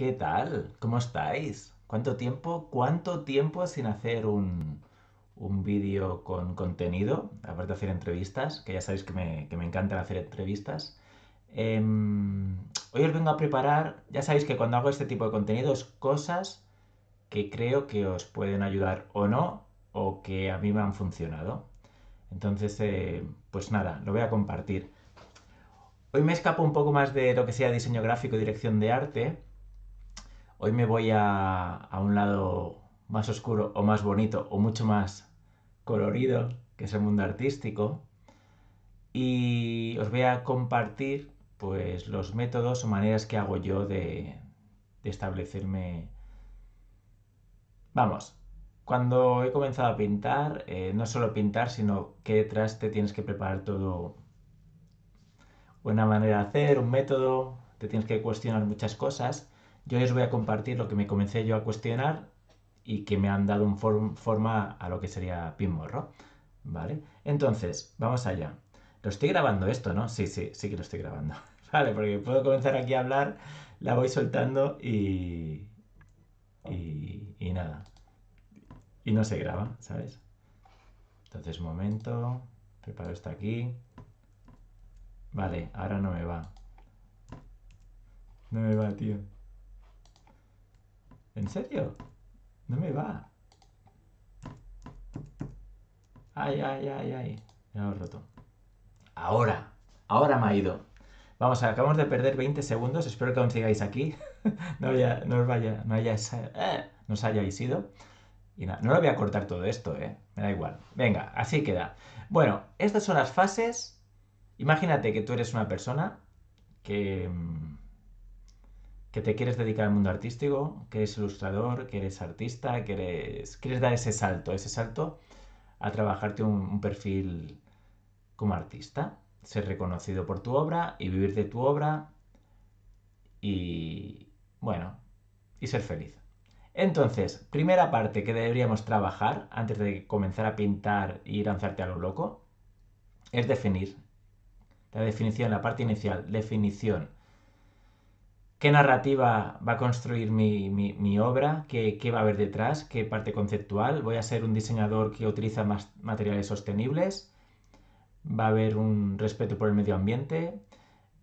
¿Qué tal? ¿Cómo estáis? ¿Cuánto tiempo? ¿Cuánto tiempo sin hacer un, vídeo con contenido? Aparte de hacer entrevistas, que ya sabéis que me, encantan hacer entrevistas. Em, hoy os vengo a preparar, ya sabéis que cuando hago este tipo de contenidos, cosas que creo que os pueden ayudar o no, o que a mí me han funcionado. Entonces, eh, pues nada, lo voy a compartir. Hoy me escapo un poco más de lo que sea diseño gráfico y dirección de arte, Hoy me voy a, un lado más oscuro o más bonito o mucho más colorido, que es el mundo artístico. Y os voy a compartir pues los métodos o maneras que hago yo de, establecerme. Vamos, cuando he comenzado a pintar, eh, no solo pintar, sino que detrás te tienes que preparar todo una manera de hacer, un método, te tienes que cuestionar muchas cosas. Yo os voy a compartir lo que me comencé yo a cuestionar y que me han dado un forma a lo que sería morro. ¿Vale? Entonces, vamos allá. ¿Lo estoy grabando esto, no? Sí, sí, sí que lo estoy grabando. Vale, porque puedo comenzar aquí a hablar, la voy soltando y. y, nada. Y no se graba, ¿sabes? Entonces, momento. Preparo esto aquí. Vale, ahora no me va. No me va, tío. ¿En serio? No me va. Ay, ay, ay, ay. Me lo roto. Ahora. Ahora me ha ido. Vamos, acabamos de perder 20 segundos. Espero que aún sigáis aquí. no, os vaya, no haya, eh, no os hayáis ido. Y nada, no lo voy a cortar todo esto, ¿eh? Me da igual. Venga, así queda. Bueno, estas son las fases. Imagínate que tú eres una persona que mm, que te quieres dedicar al mundo artístico, que eres ilustrador, que eres artista, que eres, quieres dar ese salto, ese salto a trabajarte un, perfil como artista, ser reconocido por tu obra y vivir de tu obra y, bueno, y ser feliz. Entonces, primera parte que deberíamos trabajar antes de comenzar a pintar y lanzarte a lo loco es definir. La definición, la parte inicial, definición qué narrativa va a construir mi, obra, ¿Qué, va a haber detrás, qué parte conceptual. Voy a ser un diseñador que utiliza más materiales sostenibles, va a haber un respeto por el medio ambiente,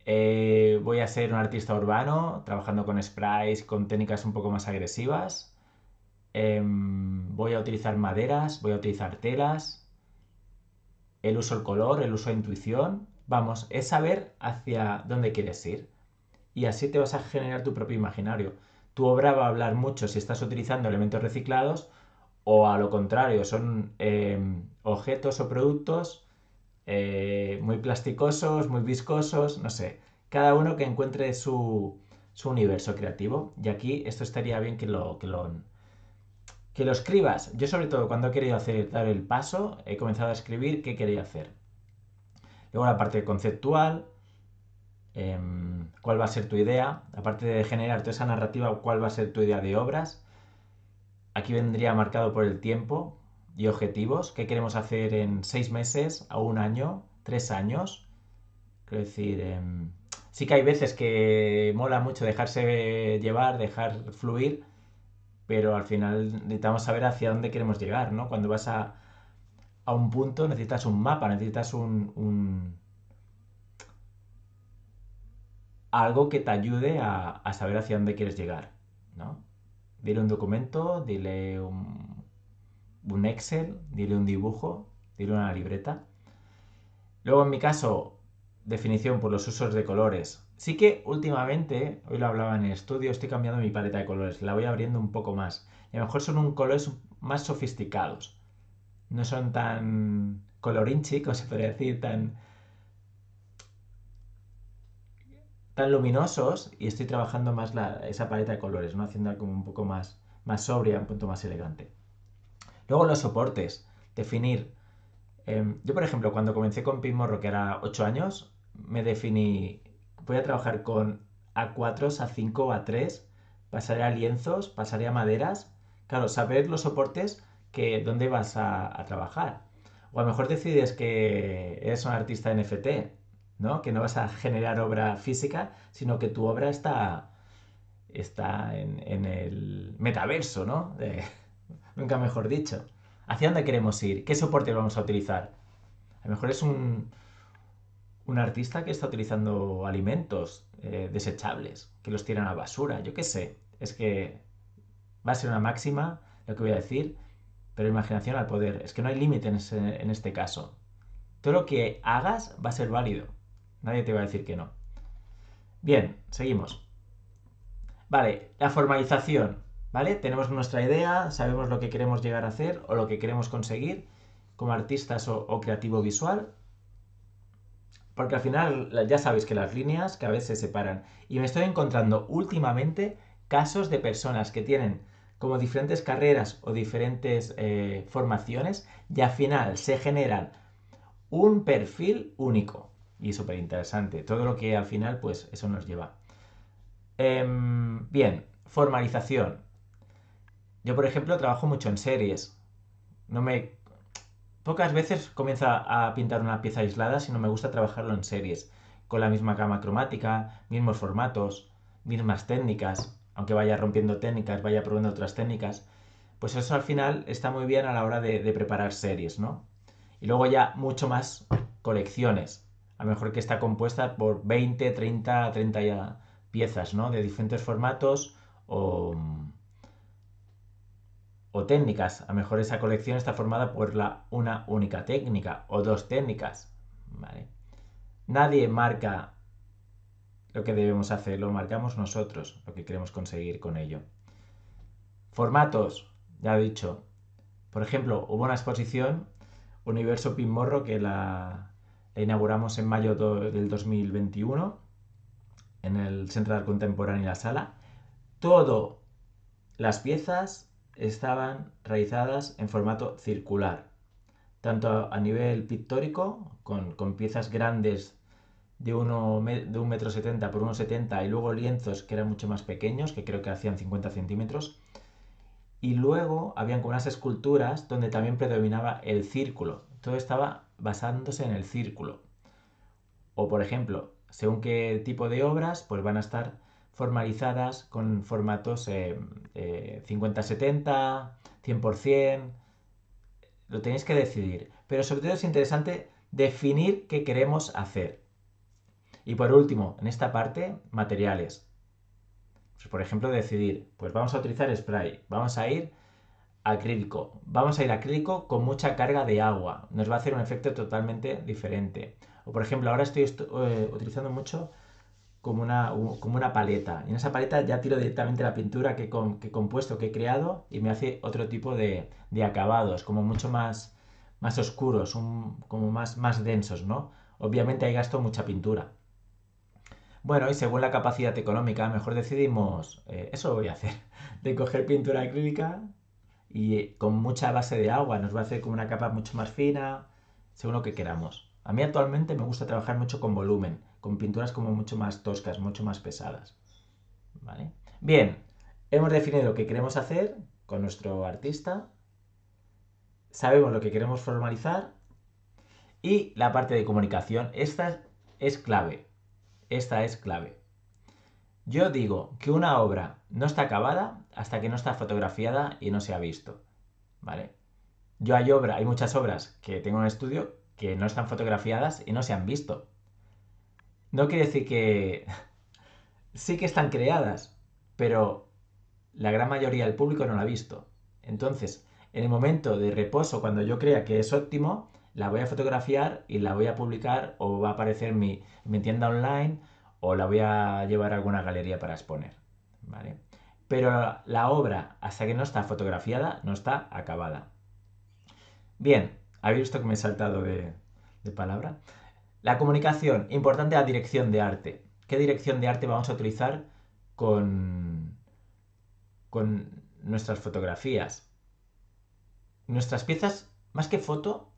eh, voy a ser un artista urbano trabajando con sprays, con técnicas un poco más agresivas, em, voy a utilizar maderas, voy a utilizar telas, el uso del color, el uso de intuición. Vamos, es saber hacia dónde quieres ir y así te vas a generar tu propio imaginario. Tu obra va a hablar mucho si estás utilizando elementos reciclados o a lo contrario, son em, objetos o productos eh, muy plasticosos, muy viscosos, no sé. Cada uno que encuentre su, universo creativo. Y aquí esto estaría bien que lo, que lo, que lo escribas. Yo sobre todo cuando he querido hacer, dar el paso, he comenzado a escribir qué quería hacer. Luego la parte conceptual, Em, cuál va a ser tu idea, aparte de generar toda esa narrativa, cuál va a ser tu idea de obras. Aquí vendría marcado por el tiempo y objetivos, qué queremos hacer en seis meses, a un año, tres años. Quiero decir, em, sí que hay veces que mola mucho dejarse llevar, dejar fluir, pero al final necesitamos saber hacia dónde queremos llegar, ¿no? Cuando vas a, un punto necesitas un mapa, necesitas un algo que te ayude a, saber hacia dónde quieres llegar, ¿no? Dile un documento, dile un, Excel, dile un dibujo, dile una libreta. Luego, en mi caso, definición por los usos de colores. Sí que últimamente, hoy lo hablaba en el estudio, estoy cambiando mi paleta de colores, la voy abriendo un poco más. Y a lo mejor son un colores más sofisticados. No son tan colorinchi, se podría decir, tan tan luminosos y estoy trabajando más la, esa paleta de colores, ¿no? Haciendo como un poco más, más sobria, un punto más elegante. Luego los soportes, definir. Em, yo, por ejemplo, cuando comencé con Pimorro, que era 8 años, me definí, voy a trabajar con A4, A5, A3, pasaré a lienzos, pasaré a maderas. Claro, saber los soportes que dónde vas a, a trabajar. O a lo mejor decides que eres un artista NFT ¿no? Que no vas a generar obra física, sino que tu obra está, está en, el metaverso, ¿no? nunca mejor dicho. ¿Hacia dónde queremos ir? ¿Qué soporte vamos a utilizar? A lo mejor es un, un artista que está utilizando alimentos eh, desechables, que los tiran a basura, yo qué sé. Es que va a ser una máxima lo que voy a decir, pero imaginación al poder. Es que no hay límite en este caso. Todo lo que hagas va a ser válido. Nadie te va a decir que no. Bien, seguimos. Vale, la formalización. ¿Vale? Tenemos nuestra idea, sabemos lo que queremos llegar a hacer o lo que queremos conseguir como artistas o, creativo visual. Porque al final ya sabéis que las líneas cada vez se separan. Y me estoy encontrando últimamente casos de personas que tienen como diferentes carreras o diferentes eh, formaciones y al final se generan un perfil único y súper interesante. Todo lo que al final, pues eso nos lleva. Em, bien, formalización. Yo, por ejemplo, trabajo mucho en series. No me. Pocas veces comienza a pintar una pieza aislada, sino me gusta trabajarlo en series, con la misma gama cromática, mismos formatos, mismas técnicas, aunque vaya rompiendo técnicas, vaya probando otras técnicas. Pues eso al final está muy bien a la hora de, de preparar series, ¿no? Y luego ya mucho más colecciones a lo mejor que está compuesta por 20, 30, 30 piezas, ¿no? De diferentes formatos o, técnicas. A lo mejor esa colección está formada por la, una única técnica o dos técnicas, Nadie marca lo que debemos hacer, lo marcamos nosotros, lo que queremos conseguir con ello. Formatos, ya he dicho. Por ejemplo, hubo una exposición, Universo Pimorro, que la la inauguramos en mayo del 2021 en el Centro de Arte Contemporáneo y la Sala. Todas las piezas estaban realizadas en formato circular, tanto a nivel pictórico, con, piezas grandes de, de 1,70 metro setenta por 1,70 y luego lienzos que eran mucho más pequeños, que creo que hacían 50 centímetros. Y luego habían unas esculturas donde también predominaba el círculo. Todo estaba basándose en el círculo. O, por ejemplo, según qué tipo de obras, pues van a estar formalizadas con formatos 50-70, eh, 100%. Eh, Lo tenéis que decidir. Pero sobre todo es interesante definir qué queremos hacer. Y por último, en esta parte, materiales. Pues, por ejemplo, decidir, pues vamos a utilizar spray, vamos a ir acrílico. Vamos a ir acrílico con mucha carga de agua. Nos va a hacer un efecto totalmente diferente. O por ejemplo, ahora estoy eh, utilizando mucho como una, como una paleta. Y en esa paleta ya tiro directamente la pintura que, que he compuesto, que he creado, y me hace otro tipo de, acabados, como mucho más, más oscuros, como más, más densos, ¿no? Obviamente ahí gasto mucha pintura. Bueno, y según la capacidad económica, mejor decidimos, eh, eso voy a hacer, de coger pintura acrílica y eh, con mucha base de agua. Nos va a hacer como una capa mucho más fina, según lo que queramos. A mí actualmente me gusta trabajar mucho con volumen, con pinturas como mucho más toscas, mucho más pesadas. ¿Vale? Bien, hemos definido lo que queremos hacer con nuestro artista, sabemos lo que queremos formalizar y la parte de comunicación. Esta es clave. Esta es clave. Yo digo que una obra no está acabada hasta que no está fotografiada y no se ha visto. ¿Vale? Yo hay obra, hay muchas obras que tengo en el estudio que no están fotografiadas y no se han visto. No quiere decir que sí que están creadas, pero la gran mayoría del público no la ha visto. Entonces, en el momento de reposo, cuando yo crea que es óptimo, la voy a fotografiar y la voy a publicar o va a aparecer mi, mi tienda online o la voy a llevar a alguna galería para exponer, ¿vale? Pero la obra, hasta que no está fotografiada, no está acabada. Bien, habéis visto que me he saltado de, palabra. La comunicación, importante la dirección de arte. ¿Qué dirección de arte vamos a utilizar con, con nuestras fotografías? Nuestras piezas, más que foto,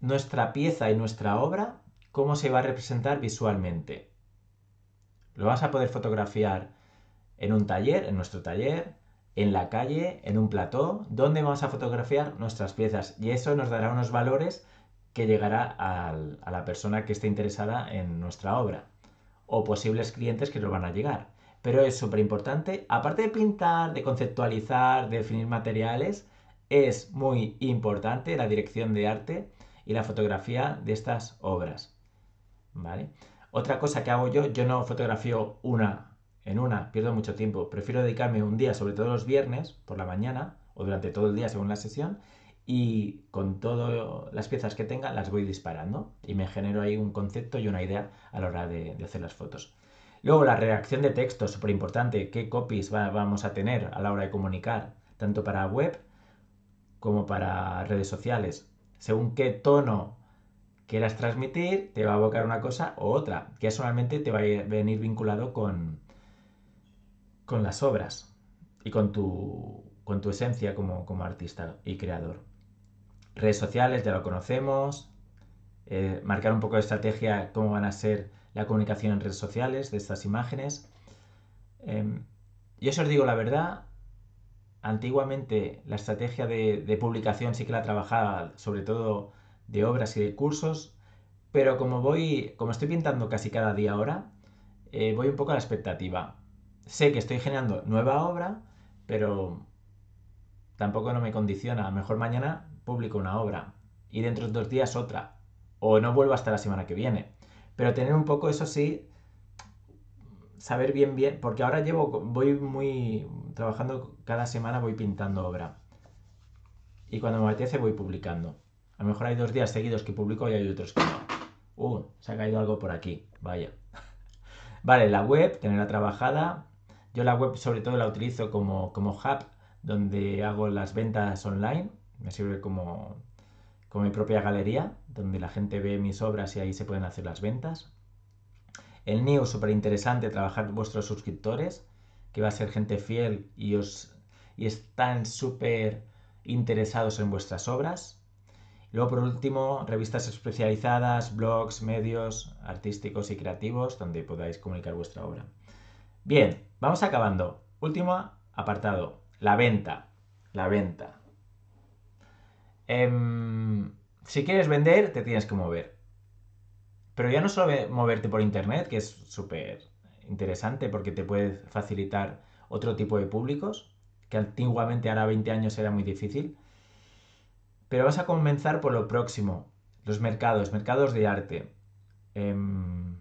nuestra pieza y nuestra obra, cómo se va a representar visualmente. Lo vas a poder fotografiar en un taller, en nuestro taller, en la calle, en un plató, donde vamos a fotografiar nuestras piezas. Y eso nos dará unos valores que llegará a la persona que esté interesada en nuestra obra o posibles clientes que nos van a llegar. Pero es súper importante, aparte de pintar, de conceptualizar, de definir materiales, es muy importante la dirección de arte y la fotografía de estas obras. ¿Vale? Otra cosa que hago yo, yo no fotografío una en una, pierdo mucho tiempo. Prefiero dedicarme un día, sobre todo los viernes, por la mañana o durante todo el día según la sesión, y con todas las piezas que tenga las voy disparando y me genero ahí un concepto y una idea a la hora de, hacer las fotos. Luego la redacción de texto, súper importante, qué copies vamos a tener a la hora de comunicar, tanto para web como para redes sociales, según qué tono quieras transmitir, te va a abocar una cosa u otra, que solamente te va a venir vinculado con, con las obras y con tu, con tu esencia como, artista y creador. Redes sociales, ya lo conocemos, eh, marcar un poco de estrategia, cómo van a ser la comunicación en redes sociales de estas imágenes. Eh, yo os digo la verdad, antiguamente la estrategia de, de publicación sí que la trabajaba sobre todo de obras y de cursos, pero como voy, como estoy pintando casi cada día ahora, eh, voy un poco a la expectativa. Sé que estoy generando nueva obra, pero tampoco no me condiciona. A lo mejor mañana publico una obra y dentro de dos días otra. O no vuelvo hasta la semana que viene. Pero tener un poco, eso sí, saber bien bien, porque ahora llevo, voy muy trabajando cada semana, voy pintando obra. Y cuando me apetece voy publicando. A lo mejor hay dos días seguidos que publico y hay otros que no. Uh, se ha caído algo por aquí. Vaya. Vale, la web, tenerla trabajada. Yo la web sobre todo la utilizo como, como hub donde hago las ventas online. Me sirve como, como mi propia galería, donde la gente ve mis obras y ahí se pueden hacer las ventas. El mío súper interesante, trabajar vuestros suscriptores, que va a ser gente fiel y, os, y están súper interesados en vuestras obras. Luego, por último, revistas especializadas, blogs, medios artísticos y creativos donde podáis comunicar vuestra obra. Bien, vamos acabando. Último apartado, la venta. La venta. Em, si quieres vender, te tienes que mover. Pero ya no solo moverte por Internet, que es súper interesante porque te puede facilitar otro tipo de públicos, que antiguamente, ahora 20 años, era muy difícil pero vas a comenzar por lo próximo. Los mercados, mercados de arte. Em,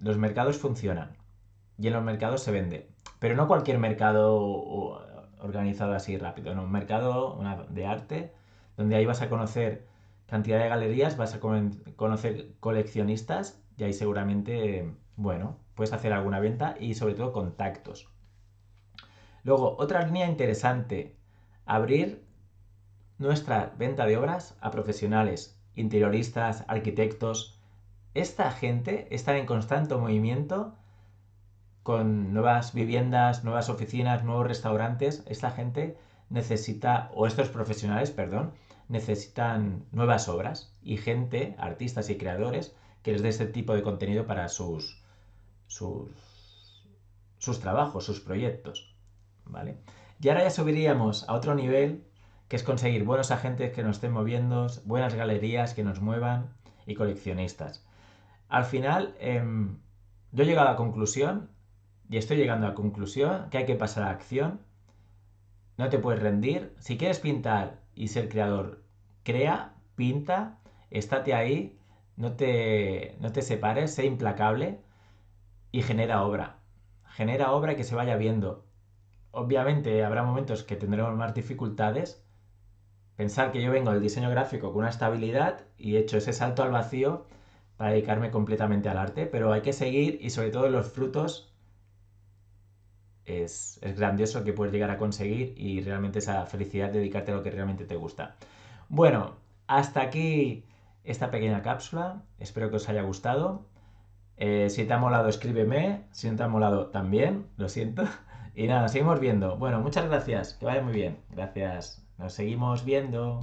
los mercados funcionan y en los mercados se vende. Pero no cualquier mercado organizado así rápido, no, un mercado de arte donde ahí vas a conocer cantidad de galerías, vas a conocer coleccionistas y ahí seguramente, bueno, puedes hacer alguna venta y sobre todo contactos. Luego, otra línea interesante, abrir nuestra venta de obras a profesionales, interioristas, arquitectos. Esta gente está en constante movimiento con nuevas viviendas, nuevas oficinas, nuevos restaurantes. Esta gente necesita, o estos profesionales, perdón, necesitan nuevas obras y gente, artistas y creadores que les dé este tipo de contenido para sus, sus, sus trabajos, sus proyectos. ¿Vale? Y ahora ya subiríamos a otro nivel que es conseguir buenos agentes que nos estén moviendo, buenas galerías que nos muevan y coleccionistas. Al final, em, yo he llegado a la conclusión, y estoy llegando a la conclusión, que hay que pasar a acción. No te puedes rendir. Si quieres pintar y ser creador, crea, pinta, estate ahí, no te, no te separes, sé implacable y genera obra. Genera obra que se vaya viendo. Obviamente habrá momentos que tendremos más dificultades, Pensar que yo vengo del diseño gráfico con una estabilidad y he hecho ese salto al vacío para dedicarme completamente al arte, pero hay que seguir y sobre todo los frutos es, grandioso que puedes llegar a conseguir y realmente esa felicidad de dedicarte a lo que realmente te gusta. Bueno, hasta aquí esta pequeña cápsula, espero que os haya gustado. Eh, si te ha molado, escríbeme. Si no te ha molado, también. Lo siento. Y nada, seguimos viendo. Bueno, muchas gracias. Que vaya muy bien. Gracias. Nos seguimos viendo.